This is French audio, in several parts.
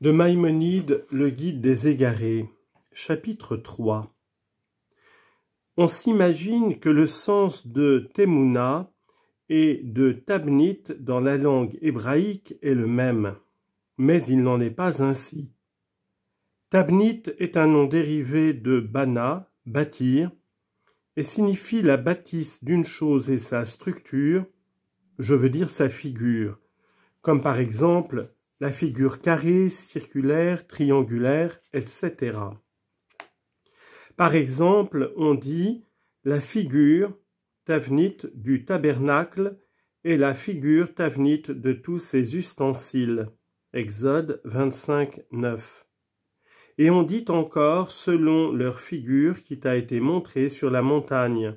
De Maïmonide, le guide des égarés. Chapitre 3 On s'imagine que le sens de Temuna et de Tabnit dans la langue hébraïque est le même, mais il n'en est pas ainsi. Tabnit est un nom dérivé de Bana, bâtir, et signifie la bâtisse d'une chose et sa structure, je veux dire sa figure, comme par exemple la figure carrée, circulaire, triangulaire, etc. Par exemple, on dit la figure tavnite du tabernacle et la figure tavnite de tous ses ustensiles. Exode 25, 9. Et on dit encore selon leur figure qui t'a été montrée sur la montagne.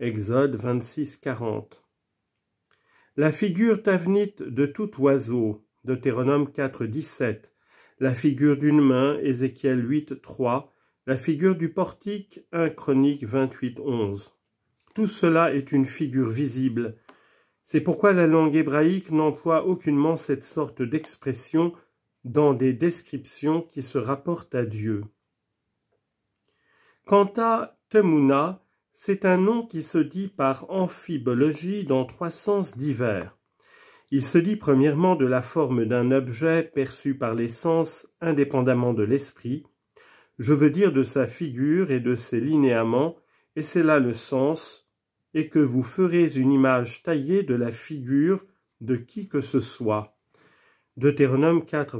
Exode 26, 40. La figure tavnite de tout oiseau, Deutéronome 4, 17, la figure d'une main, Ézéchiel 8, 3, la figure du portique, 1 Chronique 28, 11. Tout cela est une figure visible. C'est pourquoi la langue hébraïque n'emploie aucunement cette sorte d'expression dans des descriptions qui se rapportent à Dieu. Quant à Temuna, c'est un nom qui se dit par amphibologie dans trois sens divers. Il se dit premièrement de la forme d'un objet perçu par les sens indépendamment de l'esprit, je veux dire de sa figure et de ses linéaments, et c'est là le sens, et que vous ferez une image taillée de la figure de qui que ce soit. Deutéronome 4,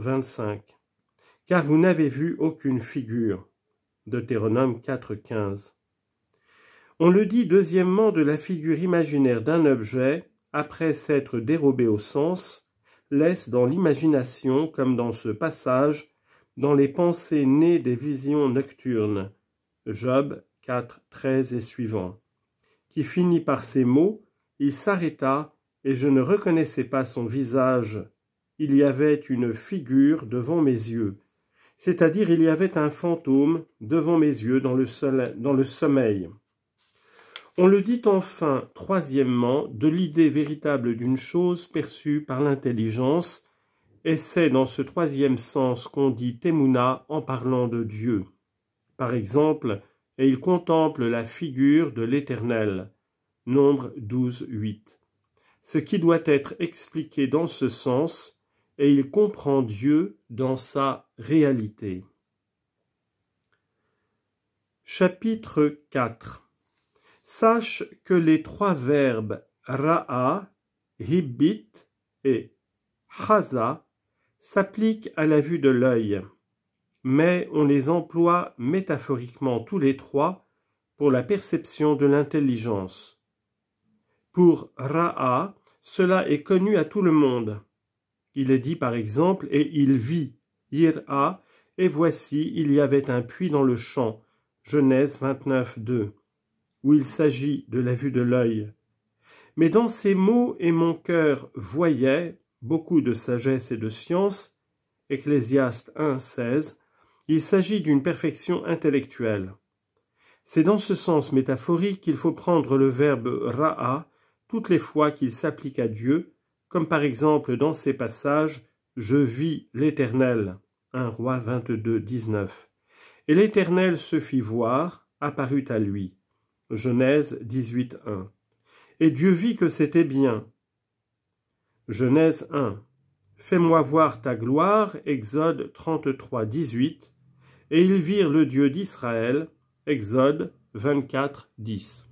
Car vous n'avez vu aucune figure. Deutéronome 4, On le dit deuxièmement de la figure imaginaire d'un objet, après s'être dérobé au sens, laisse dans l'imagination, comme dans ce passage, dans les pensées nées des visions nocturnes, Job 4, 13 et suivant, qui finit par ces mots, il s'arrêta, et je ne reconnaissais pas son visage. Il y avait une figure devant mes yeux, c'est-à-dire il y avait un fantôme devant mes yeux dans le, dans le sommeil. On le dit enfin, troisièmement, de l'idée véritable d'une chose perçue par l'intelligence, et c'est dans ce troisième sens qu'on dit Temuna en parlant de Dieu. Par exemple, et il contemple la figure de l'Éternel. Nombre 12, 8. Ce qui doit être expliqué dans ce sens, et il comprend Dieu dans sa réalité. Chapitre 4 sache que les trois verbes ra'a, hibbit et haza s'appliquent à la vue de l'œil, mais on les emploie métaphoriquement tous les trois pour la perception de l'intelligence. Pour ra'a, cela est connu à tout le monde. Il est dit par exemple et il vit, ira, et voici il y avait un puits dans le champ. Genèse 29, 2 où il s'agit de la vue de l'œil. Mais dans ces mots et mon cœur voyait beaucoup de sagesse et de science, Ecclésiaste 1.16, il s'agit d'une perfection intellectuelle. C'est dans ce sens métaphorique qu'il faut prendre le verbe ra'a toutes les fois qu'il s'applique à Dieu, comme par exemple dans ces passages Je vis l'Éternel, 1 roi 22, 19. Et l'Éternel se fit voir, apparut à lui. Genèse 18.1. Et Dieu vit que c'était bien. Genèse 1. Fais-moi voir ta gloire, Exode 33.18 Et ils virent le Dieu d'Israël, Exode 24.10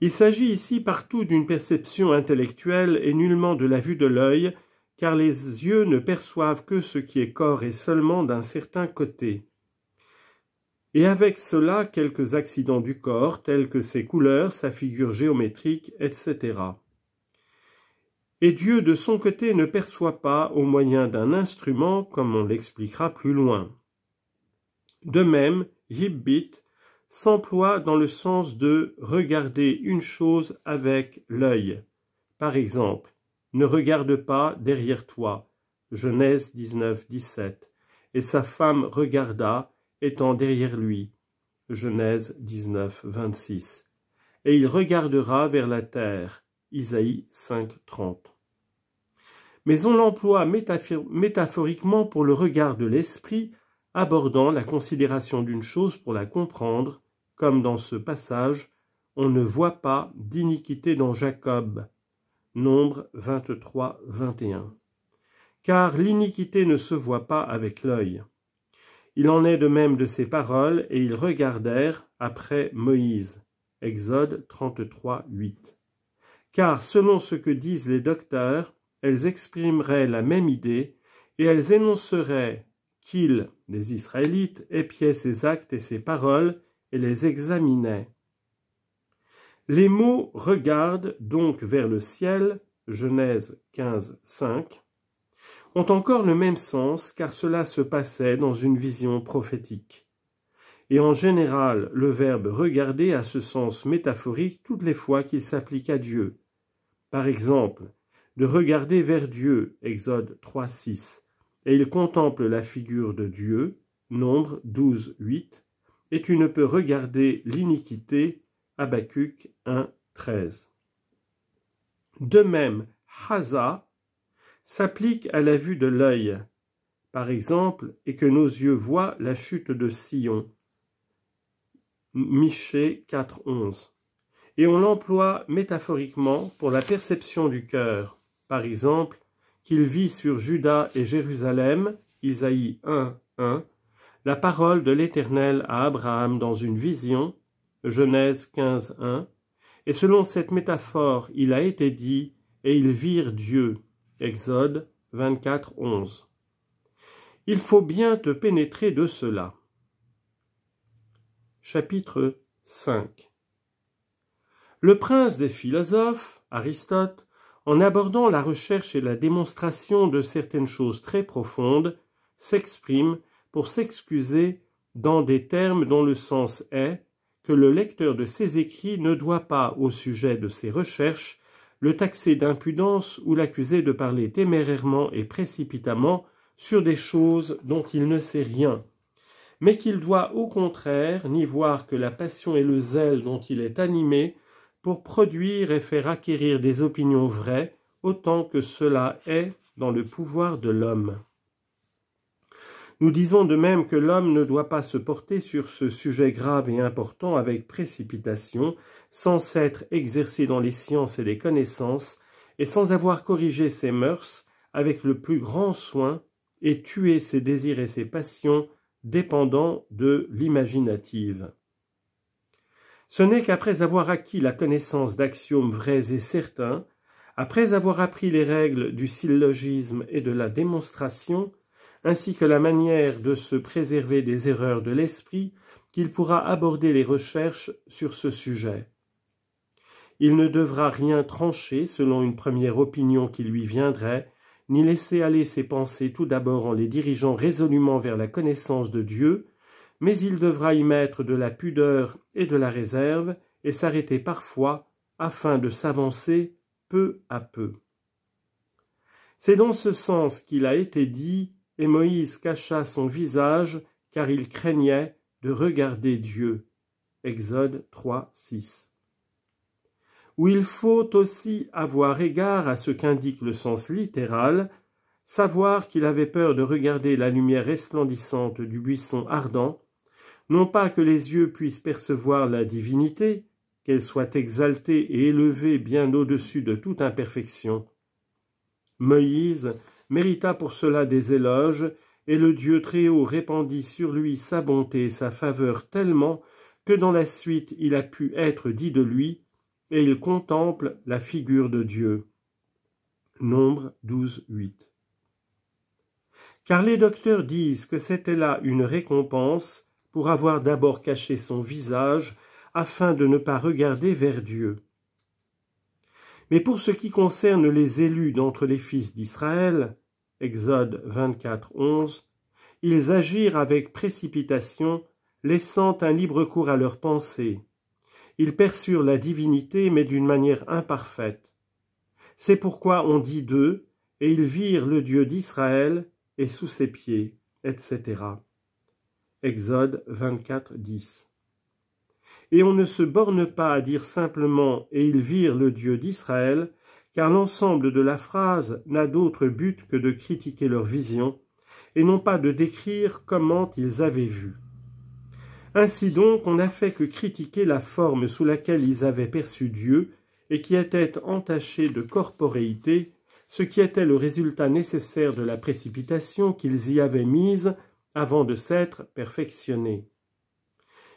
Il s'agit ici partout d'une perception intellectuelle et nullement de la vue de l'œil, car les yeux ne perçoivent que ce qui est corps et seulement d'un certain côté et avec cela quelques accidents du corps tels que ses couleurs, sa figure géométrique, etc. Et Dieu de son côté ne perçoit pas au moyen d'un instrument comme on l'expliquera plus loin. De même, Hibbit s'emploie dans le sens de regarder une chose avec l'œil. Par exemple, ne regarde pas derrière toi. Genèse 19, 17. Et sa femme regarda, étant derrière lui. Genèse 19, 26. Et il regardera vers la terre. Isaïe 5, 30. Mais on l'emploie métaphoriquement pour le regard de l'esprit, abordant la considération d'une chose pour la comprendre, comme dans ce passage, on ne voit pas d'iniquité dans Jacob. Nombre 23, 21. Car l'iniquité ne se voit pas avec l'œil. Il en est de même de ces paroles, et ils regardèrent après Moïse. Exode 33, Car selon ce que disent les docteurs, elles exprimeraient la même idée, et elles énonceraient qu'ils, les Israélites, épiaient ses actes et ses paroles, et les examinaient. Les mots regardent donc vers le ciel, Genèse 15, ont encore le même sens car cela se passait dans une vision prophétique. Et en général, le verbe regarder a ce sens métaphorique toutes les fois qu'il s'applique à Dieu. Par exemple, de regarder vers Dieu, Exode 3, 6, et il contemple la figure de Dieu, Nombre 12, 8, et tu ne peux regarder l'iniquité, Abacuc 1, 13. De même, s'applique à la vue de l'œil, par exemple, et que nos yeux voient la chute de Sion. Michée 4.11. Et on l'emploie métaphoriquement pour la perception du cœur, par exemple, qu'il vit sur Juda et Jérusalem, Isaïe 1.1, la parole de l'Éternel à Abraham dans une vision, Genèse 15.1, et selon cette métaphore, il a été dit, et ils virent Dieu, Exode 24, 11. Il faut bien te pénétrer de cela. Chapitre 5 Le prince des philosophes, Aristote, en abordant la recherche et la démonstration de certaines choses très profondes, s'exprime pour s'excuser dans des termes dont le sens est que le lecteur de ses écrits ne doit pas, au sujet de ses recherches, le taxer d'impudence ou l'accuser de parler témérairement et précipitamment sur des choses dont il ne sait rien, mais qu'il doit au contraire n'y voir que la passion et le zèle dont il est animé pour produire et faire acquérir des opinions vraies autant que cela est dans le pouvoir de l'homme. Nous disons de même que l'homme ne doit pas se porter sur ce sujet grave et important avec précipitation, sans s'être exercé dans les sciences et les connaissances, et sans avoir corrigé ses mœurs avec le plus grand soin et tué ses désirs et ses passions dépendant de l'imaginative. Ce n'est qu'après avoir acquis la connaissance d'axiomes vrais et certains, après avoir appris les règles du syllogisme et de la démonstration, ainsi que la manière de se préserver des erreurs de l'esprit, qu'il pourra aborder les recherches sur ce sujet. Il ne devra rien trancher selon une première opinion qui lui viendrait, ni laisser aller ses pensées tout d'abord en les dirigeant résolument vers la connaissance de Dieu, mais il devra y mettre de la pudeur et de la réserve, et s'arrêter parfois afin de s'avancer peu à peu. C'est dans ce sens qu'il a été dit et Moïse cacha son visage, car il craignait de regarder Dieu. Exode 3, 6. Où il faut aussi avoir égard à ce qu'indique le sens littéral, savoir qu'il avait peur de regarder la lumière resplendissante du buisson ardent, non pas que les yeux puissent percevoir la divinité, qu'elle soit exaltée et élevée bien au-dessus de toute imperfection. Moïse mérita pour cela des éloges, et le Dieu Très-Haut répandit sur lui sa bonté et sa faveur tellement que dans la suite il a pu être dit de lui, et il contemple la figure de Dieu. Nombre 12.8 « Car les docteurs disent que c'était là une récompense pour avoir d'abord caché son visage afin de ne pas regarder vers Dieu. Mais pour ce qui concerne les élus d'entre les fils d'Israël, Exode ils agirent avec précipitation, laissant un libre cours à leurs pensées. Ils perçurent la divinité, mais d'une manière imparfaite. C'est pourquoi on dit d'eux, et ils virent le Dieu d'Israël, et sous ses pieds, etc. Exode 24, et on ne se borne pas à dire simplement « et ils virent le Dieu d'Israël », car l'ensemble de la phrase n'a d'autre but que de critiquer leur vision, et non pas de décrire comment ils avaient vu. Ainsi donc, on n'a fait que critiquer la forme sous laquelle ils avaient perçu Dieu, et qui était entachée de corporéité, ce qui était le résultat nécessaire de la précipitation qu'ils y avaient mise avant de s'être perfectionnés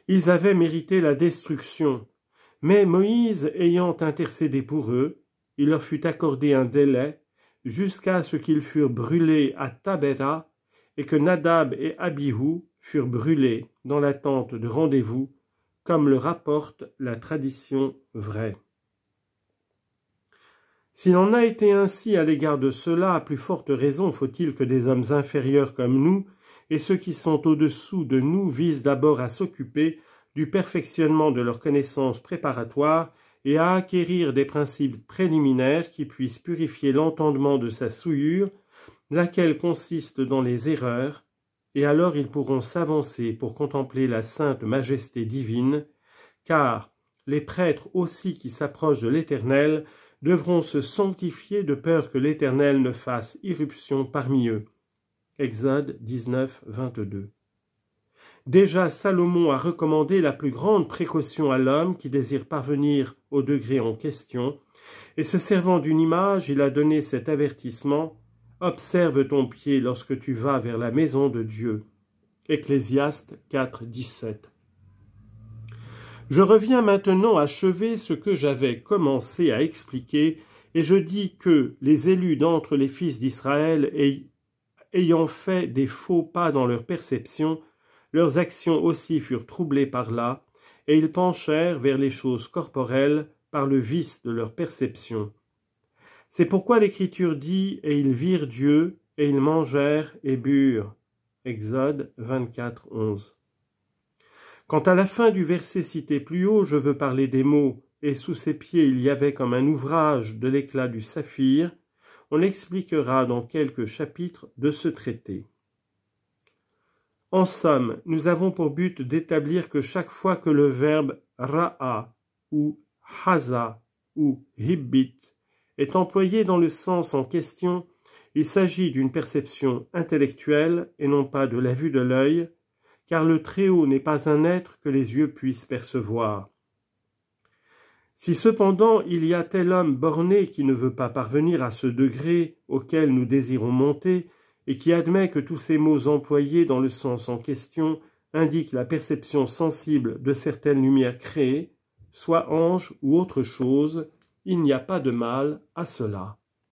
ils avaient mérité la destruction. Mais Moïse ayant intercédé pour eux, il leur fut accordé un délai jusqu'à ce qu'ils furent brûlés à Tabera et que Nadab et Abihu furent brûlés dans l'attente de rendez-vous, comme le rapporte la tradition vraie. S'il en a été ainsi à l'égard de cela, à plus forte raison faut-il que des hommes inférieurs comme nous et ceux qui sont au-dessous de nous visent d'abord à s'occuper du perfectionnement de leurs connaissances préparatoires et à acquérir des principes préliminaires qui puissent purifier l'entendement de sa souillure, laquelle consiste dans les erreurs, et alors ils pourront s'avancer pour contempler la sainte majesté divine, car les prêtres aussi qui s'approchent de l'Éternel devront se sanctifier de peur que l'Éternel ne fasse irruption parmi eux. Exode 19, 22. Déjà Salomon a recommandé la plus grande précaution à l'homme qui désire parvenir au degré en question, et se servant d'une image, il a donné cet avertissement Observe ton pied lorsque tu vas vers la maison de Dieu. Ecclésiaste 4, 17. Je reviens maintenant achever ce que j'avais commencé à expliquer, et je dis que les élus d'entre les fils d'Israël ayant fait des faux pas dans leur perception, leurs actions aussi furent troublées par là, et ils penchèrent vers les choses corporelles par le vice de leur perception. C'est pourquoi l'Écriture dit Et ils virent Dieu, et ils mangèrent et burent. Exode 24, 11. Quant à la fin du verset cité plus haut, je veux parler des mots, et sous ses pieds il y avait comme un ouvrage de l'éclat du saphir, on l'expliquera dans quelques chapitres de ce traité. En somme, nous avons pour but d'établir que chaque fois que le verbe ra'a ou haza ou hibbit est employé dans le sens en question, il s'agit d'une perception intellectuelle et non pas de la vue de l'œil, car le Très-Haut n'est pas un être que les yeux puissent percevoir. Si cependant il y a tel homme borné qui ne veut pas parvenir à ce degré auquel nous désirons monter, et qui admet que tous ces mots employés dans le sens en question indiquent la perception sensible de certaines lumières créées, soit ange ou autre chose, il n'y a pas de mal à cela.